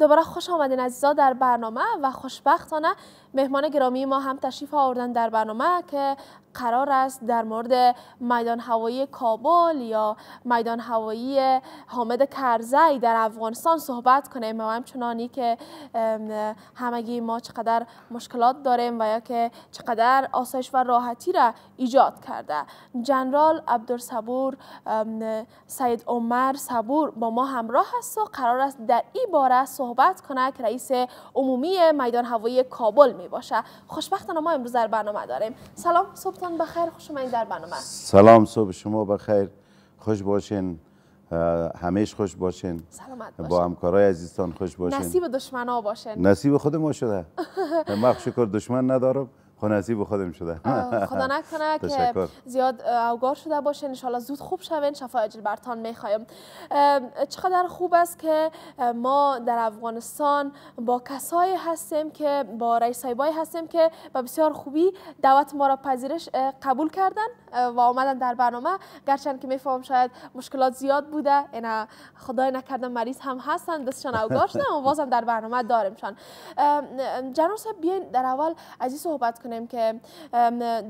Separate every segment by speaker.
Speaker 1: دوباره خوش آمدین عزیزا در برنامه و خوشبختانه مهمان گرامی ما هم تشریف آوردن در برنامه که قرار است در مورد میدان هوایی کابل یا میدان هوایی حامد کرزی در افغانستان صحبت کنیم و همچنانی که همگی ما چقدر مشکلات داریم و یا که چقدر آسایش و راحتی را ایجاد کرده جنرال عبدالصبور سید عمر صبور با ما همراه است و قرار است در این باره صحبت که رئیس عمومی میدان هوایی کابل می باشه خوشبختانه ما امروز در برنامه داریم سلام صبحتان بخیر خوش در برنامه
Speaker 2: سلام صبح شما بخیر خوش باشین همیش خوش باشین سلامت باشین. با همکارای عزیزتان خوش باشین نصیب
Speaker 1: دشمنا باشین
Speaker 2: نصیب خود ما شده من شکر دشمن ندارم به خودم شده خدا نکنه که
Speaker 1: زیاد اوگار شده باشه، انشالله زود خوب شوین شفا اجل برتان میخوایم چقدر خوب است که ما در افغانستان با کسایی هستیم که با رئیس هستیم که با بسیار خوبی دعوت ما را پذیرش قبول کردن و آمدن در برنامه گرچند که میفهم شاید مشکلات زیاد بوده اینا خدای نکردم مریض هم هستن دستشان اوگار شده و بازم در برنامه داریمشان جناب در اول از این صحبت کنیم که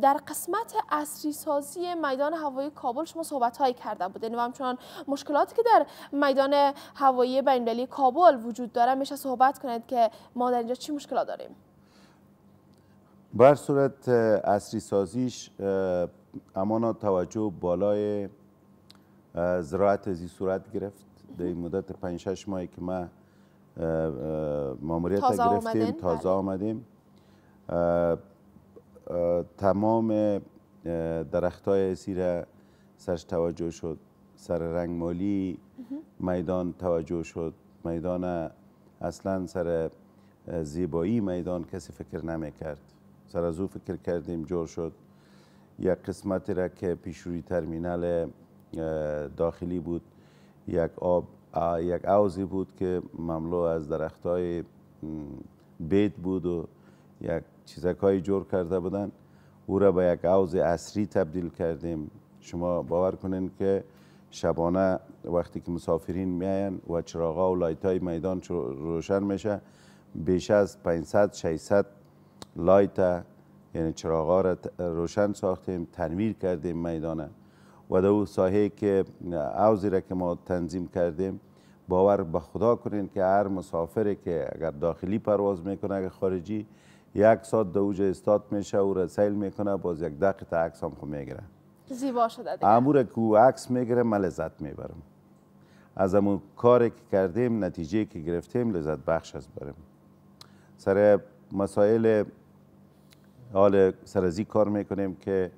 Speaker 1: در قسمت اصری سازی میدان هوایی کابل شما صحبت هایی کرده بودین و همچنان مشکلاتی که در میدان هوایی بینالمللی کابل وجود داره میشه صحبت کنید که ما در اینجا چی مشکلات داریم
Speaker 2: بر صورت اصری سازیش امانا توجه بالای زراعت زی صورت گرفت در این مدت 5 6 ماهی که ما ماموریت گرفتیم تازه بله. آمدیم تمام درخت های سرش توجه شد سر رنگ مالی میدان توجه شد میدان اصلا سر زیبایی میدان کسی فکر نمیکرد سر از او فکر کردیم جور شد یک قسمتی را که پیش ترمینال داخلی بود یک آب یک عوضی بود که مملو از درخت های بیت بود و یک چیزکایی جور کرده بودن او را به یک عوض اصری تبدیل کردیم شما باور کنین که شبانه وقتی که مسافرین میاین و چراغا و لایت های میدان روشن میشه بیش از 500 600 لایت یعنی چراغا را روشن ساختیم تنویر کردیم میدانه و در او ساحه که عوضی را که ما تنظیم کردیم باور به خدا کنین که هر مسافری که اگر داخلی پرواز میکنه اگر خارجی یک ساعت در اوج استاد میشه و را سیل میکنه باز یک دقیقه عکس هم خو میگیره
Speaker 1: زیبا شده دیگه
Speaker 2: امور کو عکس میگره من لذت میبرم از امون کاری که کردیم نتیجه که گرفتیم لذت بخش است برم سر مسائل حال سرزی کار میکنیم که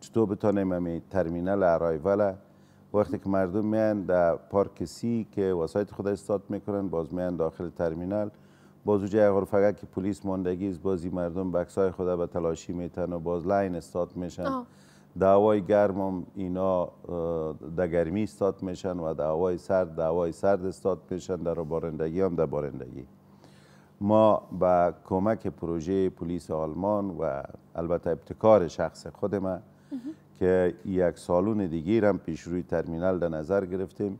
Speaker 2: چطور بتانیم امی ترمینال ارایوله وقتی که مردم میان در پارک سی که وسایت خود استاد میکنن باز میان داخل ترمینال اگر فقط که پلیس ماندگی از بازی مردم بکسای خدا به تلاشی میتن و باز لاین استاد میشن دعوای گرم هم اینا در گرمی استاد میشن و دعوای سرد دعوای سرد استاد میشن در بارندگی هم در بارندگی ما با کمک پروژه پلیس آلمان و البته ابتکار شخص خود ما که یک سالون دیگی هم پیش روی ترمینال در نظر گرفتیم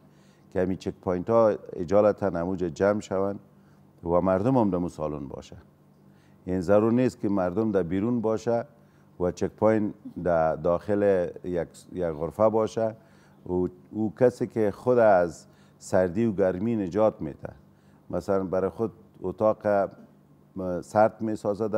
Speaker 2: که همین چک پوینت ها اجالتا نموج جمع شوند و مردم هم در سالن باشه این یعنی ضرور نیست که مردم در بیرون باشه و چک پاین در داخل یک, یک غرفه باشه و او کسی که خود از سردی و گرمی نجات میده مثلا برای خود اتاق سرد میسازه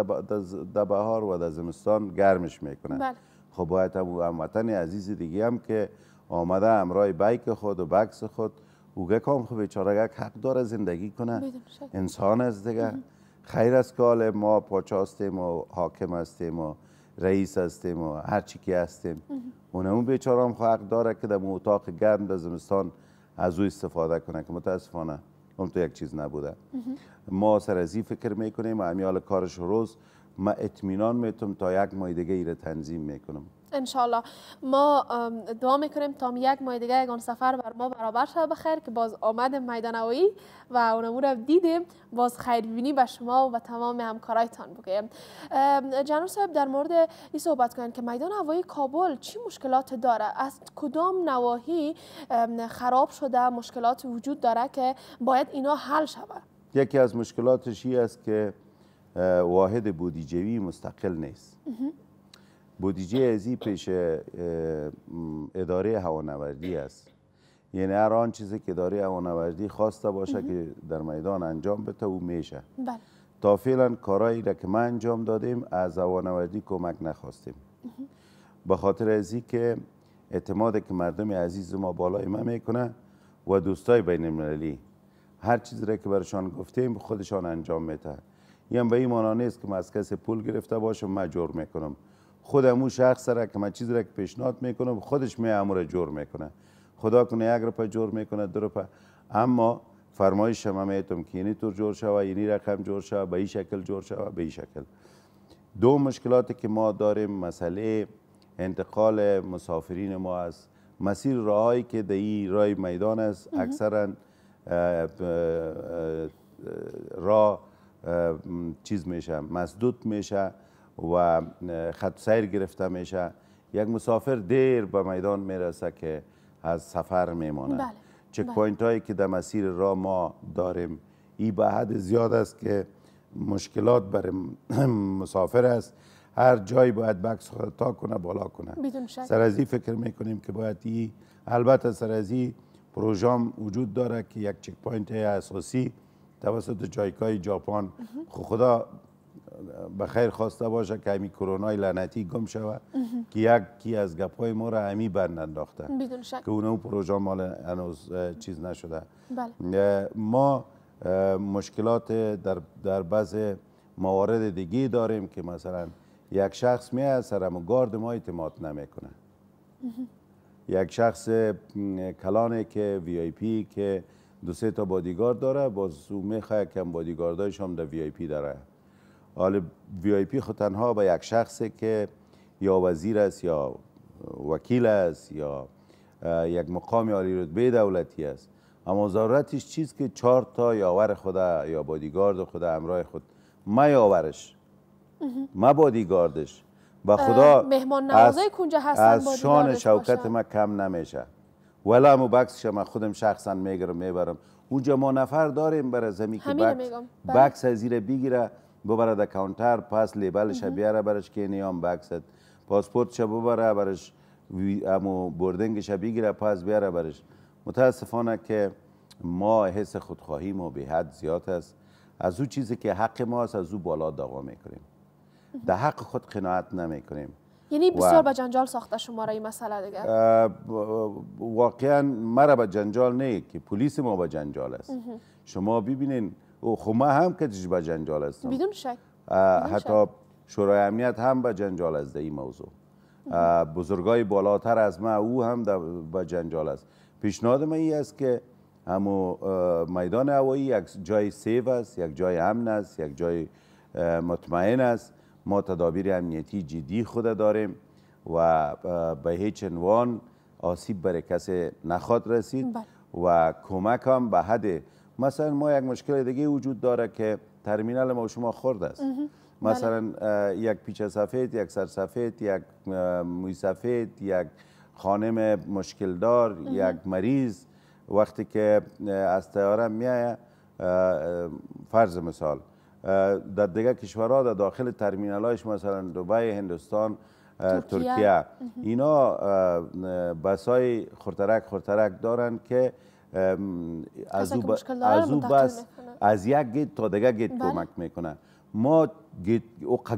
Speaker 2: در بهار و در زمستان گرمش میکنه بله. خب باید هم وطن عزیز دیگه هم که آمده امرای بیک خود و بکس خود گه کام خب اگر حق داره زندگی کنه انسان از دیگه خیر از کال ما پاچه هستیم و حاکم هستیم و رئیس هستیم و هر چی که هستیم اون اون بیچاره هم حق داره که در اتاق گرم در زمستان از او استفاده کنه که متاسفانه اون تو یک چیز نبوده ما سر از فکر میکنیم و امیال کارش روز ما اطمینان میتونم تا یک ماه دیگه ایره تنظیم میکنم
Speaker 1: انشالله ما دعا میکنیم تا یک ماه دیگه یگان سفر بر ما برابر شد بخیر که باز آمدیم میدان هوایی و اونمو رو دیدیم باز خیربینی به شما و تمام همکارایتان بگیم جنرال صاحب در مورد این صحبت کنین که میدان هوایی کابل چی مشکلات داره از کدام نواحی خراب شده مشکلات وجود داره که باید اینا حل شود
Speaker 2: یکی از مشکلاتش این است که واحد بودیجوی مستقل نیست بودجه ازی پیش اداره هوانوردی است یعنی هر آن چیزی که اداره هوانوردی خواسته باشه که در میدان انجام بده او میشه بله. تا فعلا کارایی را که ما انجام دادیم از هوانوردی کمک نخواستیم به خاطر ازی که اعتماد که مردم عزیز ما بالای ما میکنه و دوستای بین المللی هر چیزی را که برشان گفتیم خودشان انجام میده یعنی به این مانا نیست که ما از کسی پول گرفته باشم ما جور میکنم خودمو شخص را که من چیز را که پیشنهاد میکنم خودش می امور جور میکنه خدا کنه یک روپه جور میکنه دو اما فرمایش ما میتم که اینی طور جور شوه اینی رقم جور شوه به این شکل جور شوه به این شکل دو مشکلاتی که ما داریم مسئله انتقال مسافرین ما از مسیر راهایی که در این رای میدان است اکثرا راه چیز میشه مسدود میشه و خط سیر گرفته میشه یک مسافر دیر به میدان میرسه که از سفر میمانه بله. چک بله. پوینت هایی که در مسیر را ما داریم ای به حد زیاد است که مشکلات بر مسافر است هر جایی باید بکس تا کنه بالا کنه سر از این فکر میکنیم که باید ای البته سر از پروژام وجود داره که یک چک پوینت اساسی توسط جایکای ژاپن خدا به خیر خواسته باشه که همی کرونا لعنتی گم شوه که یک کی از گپای ما را همی بند انداخته که اون پروژه مال هنوز چیز نشده بله. ما مشکلات در, در بعض موارد دیگی داریم که مثلا یک شخص می از سرم گارد ما اعتماد نمیکنه یک شخص کلانه که وی آی پی که دو سه تا بادیگارد داره باز او میخواه کم بادیگاردایش هم در وی آی پی داره حال وی آی پی خود تنها به یک شخصی که یا وزیر است یا وکیل است یا یک مقام عالی رتبه دولتی است اما ضرورتش چیز که چهار تا یاور خود یا بادیگارد خود امرای خود ما یاورش ما بادیگاردش و خدا مهمان از شان شوکت ما کم نمیشه ولی همو بکسش ما خودم شخصا میگرم میبرم اونجا ما نفر داریم برای زمین که بکس, بکس بله. از بگیره ببره در کانتر پس لیبل بیاره برش که هم بکست پاسپورت شب ببره برش امو بردنگ بگیره پس بیاره برش متاسفانه که ما حس خودخواهی ما به حد زیاد است از او چیزی که حق ما است از او بالا دعوا میکنیم در حق خود قناعت نمیکنیم یعنی بسیار به
Speaker 1: جنجال ساخته شما را این مسئله دیگه
Speaker 2: واقعا مرا به جنجال نه که پلیس ما به جنجال است شما ببینین خب ما هم کسی به جنجال هستم بدون شک حتی شورای امنیت هم به جنجال است این موضوع بزرگای بالاتر از ما او هم به جنجال است پیشنهاد من این است که همو میدان هوایی یک جای سیو است یک جای امن است یک جای مطمئن است ما تدابیر امنیتی جدی خود داریم و به هیچ عنوان آسیب بر کسی نخواد رسید بله. و کمک هم به حد مثلا ما یک مشکل دیگه وجود داره که ترمینال ما شما خورد است مثلا بله. یک پیچ سفید یک سر سفید یک موی سفید یک خانم مشکلدار یک مریض وقتی که از تیاره میایه فرض مثال در دیگه کشورها در داخل ترمینالایش مثلا دوبای، هندوستان ترکیه اینا بسای خورترک خورترک دارن که از او, از بس از یک گیت تا دیگه گیت بله. کمک میکنه ما گیت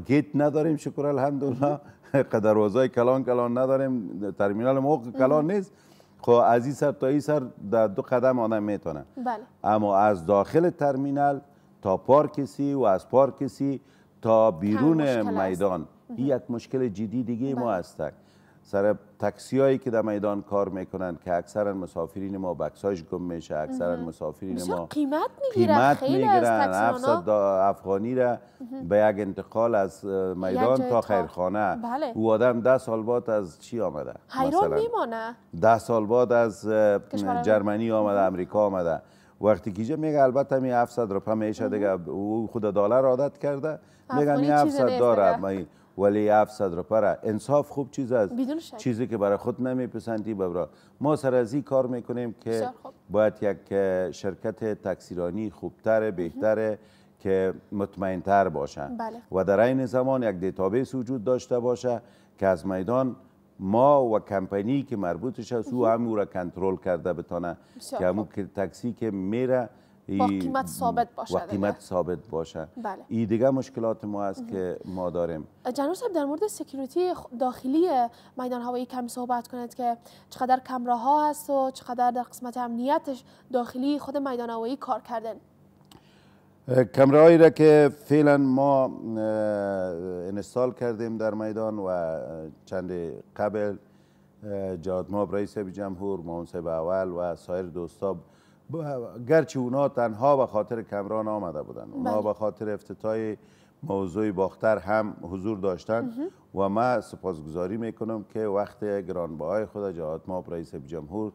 Speaker 2: گیت نداریم شکر الحمدلله قدروازای کلان کلان نداریم ترمینال ما کلان نیست خو خب، از این سر تا این سر در دو قدم آدم میتونه بله. اما از داخل ترمینال تا پارکسی و از پارکسی تا بیرون میدان این یک مشکل جدی دیگه ما بله. هستک سر تاکسی هایی که در میدان کار میکنن که اکثرا مسافرین ما بکسایش گم میشه اکثرا مسافرین ما قیمت
Speaker 1: میگیرن قیمت میگیرن 700
Speaker 2: افغانی را به یک انتقال از میدان تا خیرخانه بله. او آدم 10 سال بعد از چی آمده حیران
Speaker 1: میمانه
Speaker 2: 10 سال بعد از جرمنی آمده امریکا آمده وقتی کیجا میگه البته می 700 رو میشه دیگه او خود دلار عادت کرده میگه 700 داره ولی صدر روپره انصاف خوب چیز است چیزی که برای خود نمیپسندی برا ما سر از این کار میکنیم که باید یک شرکت تکسیرانی خوبتر بهتره که مطمئنتر باشه بله. و در این زمان یک دیتابیس وجود داشته باشه که از میدان ما و کمپانی که مربوطش است او هم او را کنترل کرده بتانه که همون تاکسی که میره قیمت ثابت باشه و قیمت آره. ثابت باشه بله. این دیگه مشکلات ما است که ما داریم
Speaker 1: جناب صاحب در مورد سکیوریتی داخلی میدان هوایی کمی صحبت کنید که چقدر کمره ها هست و چقدر در قسمت امنیتش داخلی خود میدان هوایی کار کردن
Speaker 2: کمره هایی را که فعلا ما انستال کردیم در میدان و چند قبل جادماب رئیس جمهور معاون اول و سایر دوستاب گرچه اونا تنها به خاطر کمران آمده بودن اونا بله. به خاطر افتتاح موضوع باختر هم حضور داشتن و ما سپاسگزاری میکنم که وقت گرانبهای خود جهات ما رئیس جمهور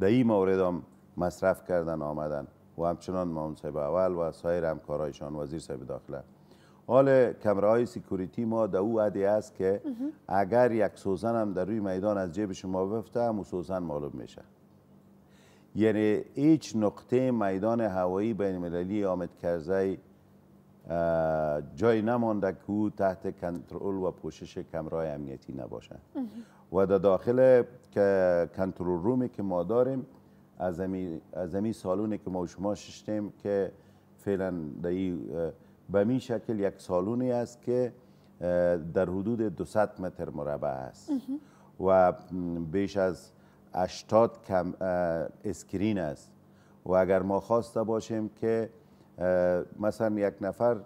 Speaker 2: در این مورد مصرف کردن آمدن و همچنان مام صاحب اول و سایر همکارایشان وزیر صاحب داخله حال کمره های سیکوریتی ما در او عدی است که اگر یک سوزن هم در روی میدان از جیب شما بفته هم سوزن معلوم میشه یعنی هیچ نقطه میدان هوایی بین المللی آمد کرزی جای نمانده که او تحت کنترل و پوشش کمرای امنیتی نباشه و در داخل کنترل رومی که ما داریم از امی, سالونی که ما شما ششتیم که فعلا به این شکل یک سالونی است که در حدود 200 متر مربع است و بیش از 80 کم اسکرین است و اگر ما خواسته باشیم که مثلا یک نفر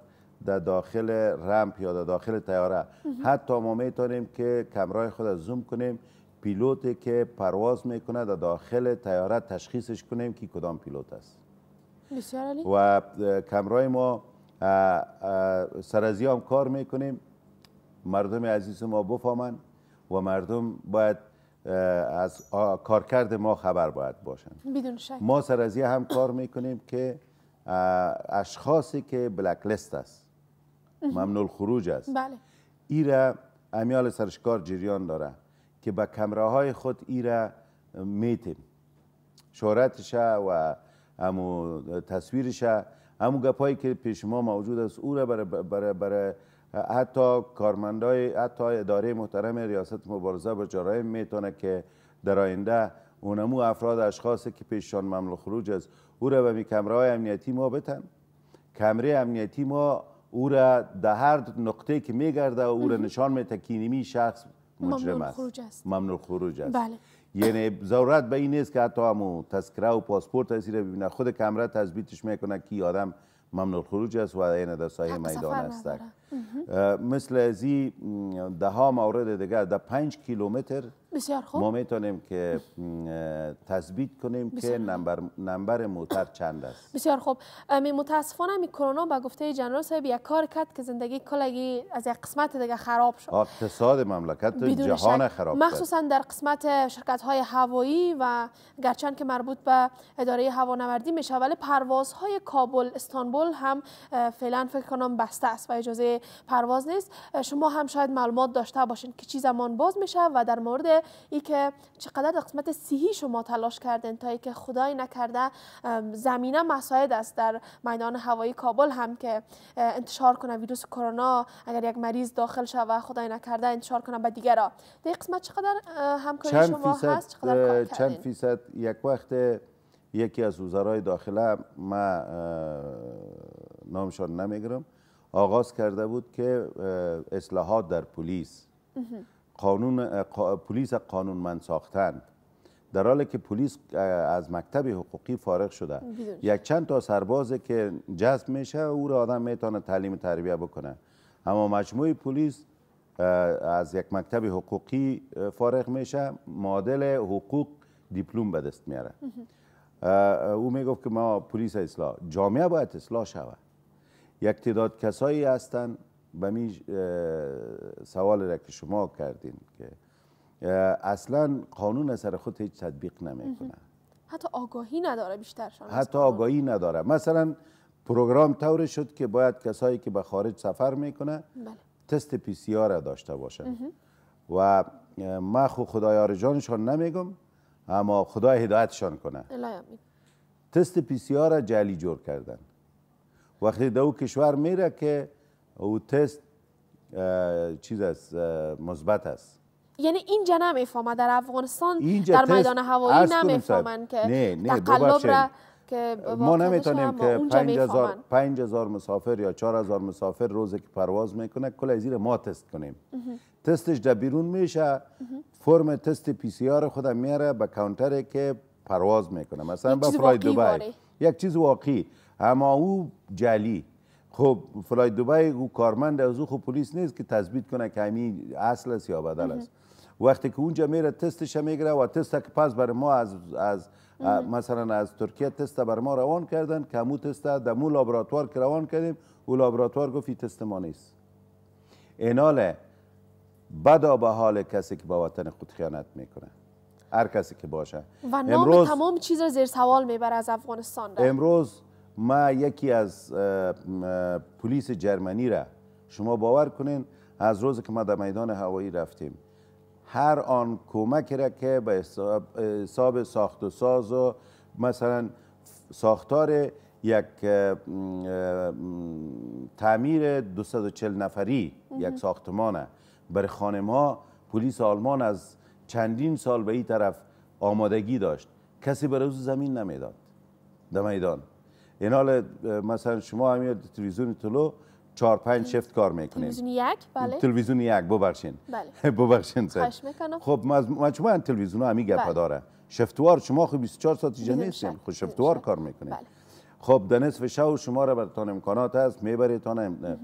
Speaker 2: در داخل رمپ یا در داخل تیاره حتی ما میتونیم که کمرای خود از زوم کنیم پیلوتی که پرواز میکنه در داخل تیاره تشخیصش کنیم که کدام پیلوت است و کمرای ما سرازی هم کار میکنیم مردم عزیز ما بفهمن و مردم باید از کارکرد ما خبر باید باشند ما سر از هم کار میکنیم که اشخاصی که بلک لست است ممنوع خروج است بله ایرا امیال سرشکار جریان داره که به کمره های خود ایره میتیم شهرتش و امو تصویرش امو گپایی که پیش ما موجود است او را برای برای برای حتی کارمندای حتی اداره محترم ریاست مبارزه با جرایم میتونه که در آینده اونمو افراد اشخاصی که پیششان ممنوع خروج است او را به های امنیتی ما بتن کمره امنیتی ما او را در هر نقطه که میگرده و او را نشان میده شخص مجرم است ممنوع خروج است بله. یعنی ضرورت به این نیست که حتی همو تذکره و پاسپورت از را ببینه خود کمره تثبیتش میکنه که آدم ممنوع خروج است و این در سایه میدان است مثل ازی ده ها مورد دیگر ده پنج کیلومتر بسیار خوب ما میتونیم که تثبیت کنیم که نمبر, نمبر موتر چند است
Speaker 1: بسیار خوب می متاسفانه می کرونا به گفته جنرال صاحب یک کار کرد که زندگی کلگی از یک قسمت دیگه خراب
Speaker 2: شد اقتصاد مملکت جهان خراب شد مخصوصا
Speaker 1: در قسمت شرکت های هوایی و گرچند که مربوط به اداره هوانوردی میشه ولی پروازهای کابل استانبول هم فعلا فکر کنم بسته است و اجازه پرواز نیست شما هم شاید معلومات داشته باشین که چی زمان باز میشه و در مورد ای که چقدر در قسمت سیهی شما تلاش کردن تا ای که خدای نکرده زمینه مساعد است در میدان هوایی کابل هم که انتشار کنه ویروس کرونا اگر یک مریض داخل شوه خدای نکرده انتشار کنه به دیگرا در قسمت چقدر همکاری شما فیصد هست
Speaker 2: چقدر چند فیصد یک وقت یکی از وزرای داخله ما نامشان نمیگرم آغاز کرده بود که اصلاحات در پلیس قانون پلیس قانونمند ساختند در حالی که پلیس از مکتب حقوقی فارغ شده یک چند تا سربازه که جذب میشه او را آدم میتونه تعلیم تربیت بکنه اما مجموعه پلیس از یک مکتب حقوقی فارغ میشه معادل حقوق دیپلم به دست میاره او میگفت که ما پلیس اصلاح جامعه باید اصلاح شود یک تعداد کسایی هستند به می سوال را که شما کردین که اصلا قانون سر خود هیچ تطبیق نمیکنه
Speaker 1: حتی آگاهی نداره شما حتی
Speaker 2: آگاهی نداره مثلا پروگرام طور شد که باید کسایی که به خارج سفر میکنه بله. تست پی سی آر داشته باشن و ما خو خدایار جانشان نمیگم اما خدا هدایتشان کنه تست پی سی آر جلی جور کردن وقتی دو کشور میره که او تست چیز است مثبت است
Speaker 1: یعنی اینجا نمیفهمه در افغانستان در میدان هوایی نمیفهمن که نه نه که ما نمیتونیم که 5000
Speaker 2: 5000 مسافر یا 4000 مسافر روزی که پرواز میکنه کل زیر ما تست کنیم تستش در بیرون میشه فرم تست پی سی آر خودم میاره به کانتر که پرواز میکنه مثلا به فرای دبی یک چیز واقعی اما او جلی خب فلای دوبای او کارمند از او خب پلیس نیست که تثبیت کنه که همین اصل است یا بدل است وقتی که اونجا میره تستش میگیره و تست که پس بر ما از از مثلا از ترکیه تست بر ما روان کردن که همون تست در مو لابراتوار که روان کردیم او لابراتوار گفتی تست ما نیست ایناله بدا به حال کسی که به وطن خود خیانت میکنه هر کسی که باشه و نام امروز
Speaker 1: تمام چیز زیر سوال میبره از افغانستان
Speaker 2: امروز ما یکی از پلیس جرمنی را شما باور کنین از روز که ما در میدان هوایی رفتیم هر آن کمک را که به حساب ساخت و ساز و مثلا ساختار یک تعمیر 240 نفری یک ساختمان بر خانه ها پلیس آلمان از چندین سال به این طرف آمادگی داشت کسی برای زمین نمیداد در میدان این حال مثلا شما همین تلویزیون طلو چهار پنج شفت کار میکنیم تلویزیون
Speaker 1: یک بله
Speaker 2: تلویزیون یک ببخشین بله ببخشین خب مجموعه این تلویزیون ها همی گپ بله. داره شفتوار شما خب 24 ساعت جمعه هستین خب شفتوار کار میکنین بله. خب در نصف شو شما را برتان امکانات هست میبریتان ام...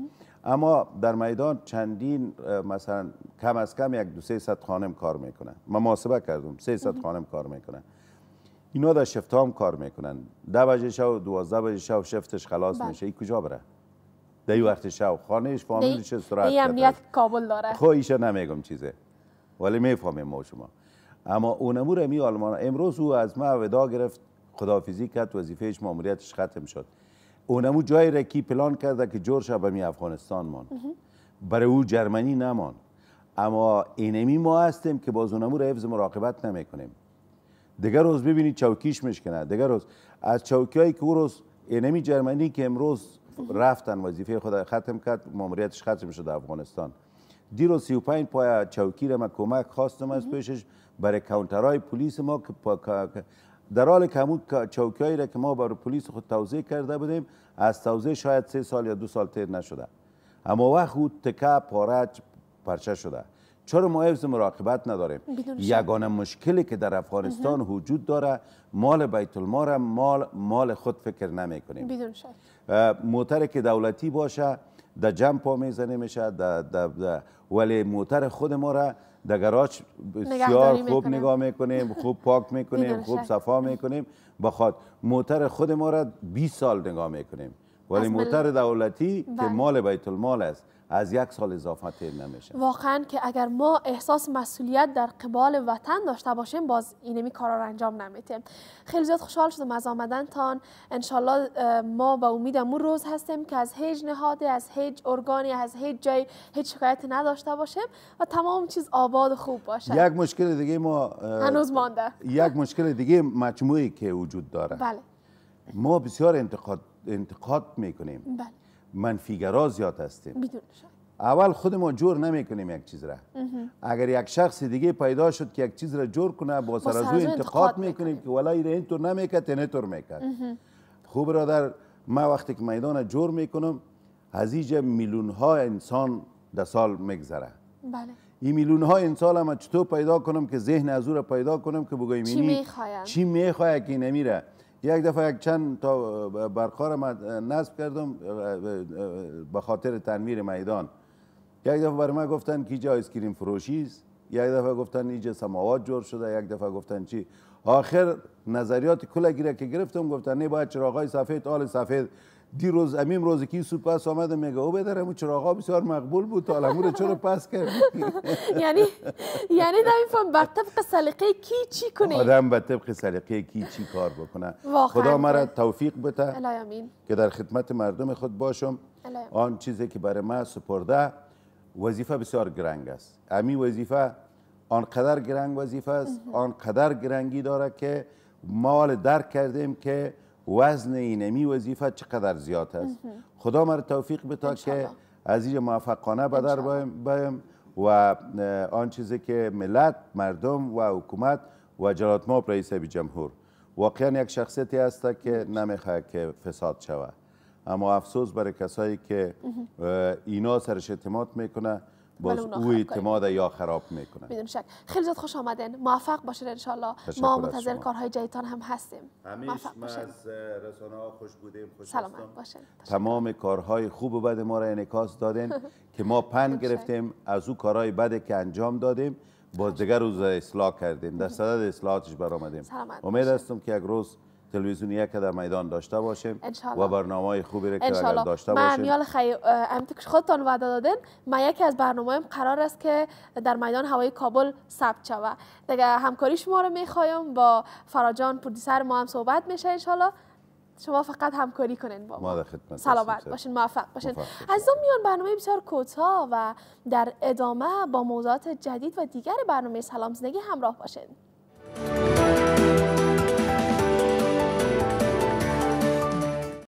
Speaker 2: اما در میدان چندین مثلا کم از کم یک دو سه صد خانم کار میکنه ما محاسبه کردم سه صد خانم کار میکنه اینا در شفت هم کار میکنن ده بجه شب دوازده بجه شب شفتش خلاص بله. میشه ای کجا بره ده وقت شب خانهش فامیلش سرعت ای امنیت
Speaker 1: کابل داره خب،
Speaker 2: ایشه نمیگم چیزه ولی میفهمیم ما شما اما اونمور رمی آلمان امروز او از ما ودا گرفت خدافیزی کرد وظیفهش ماموریتش ختم شد اونمو جای رکی پلان کرده که جور به می افغانستان مان برای او جرمنی نمان اما اینمی ما هستیم که باز اونمو حفظ مراقبت نمیکنیم دیگر روز ببینید چوکیش میشکنه دیگر روز از چوکی که او روز انمی جرمنی که امروز رفتن وظیفه خود ختم کرد ماموریتش ختم شد افغانستان دیروز 35 پای چوکی را ما کمک خواستم از پیشش برای کانترهای پلیس ما که در حال که همون را که ما برای پلیس خود توضیح کرده بودیم از توضیح شاید سه سال یا دو سال تیر نشده اما وقت او تکه پارچ پرچه شده چرا ما حفظ مراقبت نداریم یگانه مشکلی که در افغانستان وجود داره مال بیت المال مال مال خود فکر نمیکنیم کنیم موتر که دولتی باشه در جمع پا میزنه میشه ولی موتر خود ما را در گراج بسیار خوب نگاه میکنیم خوب پاک میکنیم خوب صفا میکنیم بخاطر موتر خود ما را 20 سال نگاه میکنیم ولی موتر دولتی که بله. مال بیت المال است از یک سال اضافه تیر نمیشه
Speaker 1: واقعا که اگر ما احساس مسئولیت در قبال وطن داشته باشیم باز اینمی کارا را انجام نمیتیم خیلی زیاد خوشحال شدم از تان انشالله ما به امید امون روز هستیم که از هیچ نهاده از هیچ ارگانی از هیچ جای هیچ شکایت نداشته باشیم و تمام چیز آباد و خوب باشه یک
Speaker 2: مشکل دیگه ما هنوز مانده یک مشکل دیگه مجموعی که وجود داره بله ما بسیار انتقاد انتقاد میکنیم بله منفیگرا زیاد هستیم اول خود ما جور نمیکنیم یک چیز را اگر یک شخص دیگه پیدا شد که یک چیز را جور کنه با سر انتقاد میکنیم که ولی این اینطور نمیکرد اینطور میکرد خوب در ما وقتی که میدان جور میکنم هزیج میلیون ها انسان در سال میگذره بله این میلیون ها انسان هم چطور پیدا کنم که ذهن از پیدا کنم که بگویم چی میخواید چی میخواید که نمیره یک دفعه یک چند تا رو نصب کردم به خاطر تنمیر میدان یک دفعه برای من گفتن که جای اسکریم فروشی است یک دفعه گفتن اینجا سماوات جور شده یک دفعه گفتن چی آخر نظریات کلگی را که گرفتم گفتن نه باید چراغای سفید آل سفید دیروز امیم روزی که یوسف پس آمد میگه او بدارم چرا چراغا بسیار مقبول بود حالا رو چرا پس کرد
Speaker 1: یعنی یعنی نمیفهم بر طبق سلقه کی چی کنه آدم
Speaker 2: به طبق سلقه کی چی کار بکنه خدا مرا توفیق بده که در خدمت مردم خود باشم آن چیزی که برای ما سپرده وظیفه بسیار گرنگ است امی وظیفه آنقدر گرنگ وظیفه است آنقدر گرنگی داره که ما درک کردیم که وزن اینمی وظیفه چقدر زیاد است خدا مر توفیق بتا که از این موفقانه بدر بایم و آن چیزی که ملت مردم و حکومت و جلات ما رئیس جمهور واقعا یک شخصیتی هست که نمیخوای که فساد شود اما افسوس برای کسایی که اینا سرش اعتماد میکنه
Speaker 1: باز او اعتماد
Speaker 2: یا خراب میکنه
Speaker 1: بدون شک خیلی زیاد خوش آمدین موفق باشین ان ما منتظر کارهای جیتان هم هستیم
Speaker 2: موفق باشین از رسانه ها خوش بودیم تمام کارهای خوب و بد ما را انعکاس دادین که ما پن گرفتیم از او کارهای بدی که انجام دادیم باز دیگر روز اصلاح کردیم در صدد اصلاحاتش برآمدیم امید هستم که یک روز تلویزیونی که در میدان داشته باشیم و برنامه خوبی را که داشته باشیم میال
Speaker 1: خیلی امتی که خودتان وعده دادین ما یکی از برنامه قرار است که در میدان هوای کابل ثبت شوه دیگه همکاری شما رو میخوایم با فراجان پودیسر ما هم صحبت میشه انشالله شما فقط همکاری کنین با ما سلامت باشین موفق باشین از میان برنامه بسیار کوتاه و در ادامه با موضوعات جدید و دیگر برنامه سلام زندگی همراه باشین